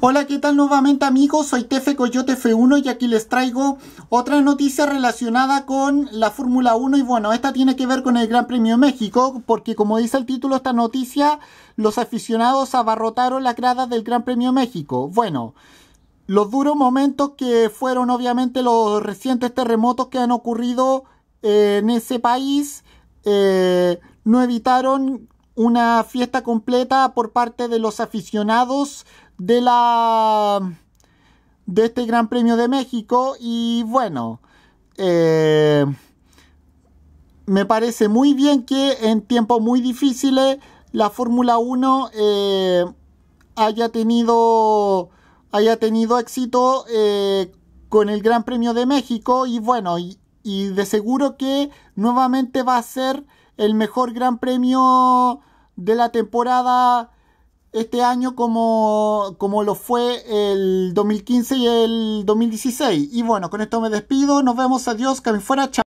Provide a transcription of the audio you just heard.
Hola, ¿qué tal nuevamente amigos? Soy Tefe Coyote F1 y aquí les traigo otra noticia relacionada con la Fórmula 1 y bueno, esta tiene que ver con el Gran Premio México porque como dice el título esta noticia, los aficionados abarrotaron las gradas del Gran Premio México. Bueno, los duros momentos que fueron obviamente los recientes terremotos que han ocurrido eh, en ese país eh, no evitaron una fiesta completa por parte de los aficionados de la de este Gran Premio de México y bueno eh, me parece muy bien que en tiempos muy difíciles eh, la Fórmula 1 eh, haya tenido haya tenido éxito con el Gran Premio de México y bueno y de seguro que nuevamente va a ser el mejor Gran Premio de la temporada este año como, como lo fue el 2015 y el 2016. Y bueno, con esto me despido. Nos vemos. Adiós. me fuera. Chao.